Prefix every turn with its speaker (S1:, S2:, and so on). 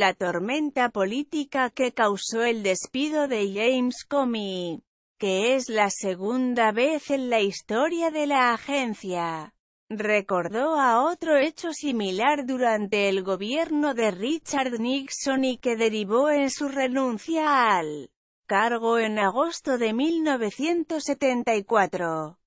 S1: La tormenta política que causó el despido de James Comey, que es la segunda vez en la historia de la agencia, recordó a otro hecho similar durante el gobierno de Richard Nixon y que derivó en su renuncia al cargo en agosto de 1974.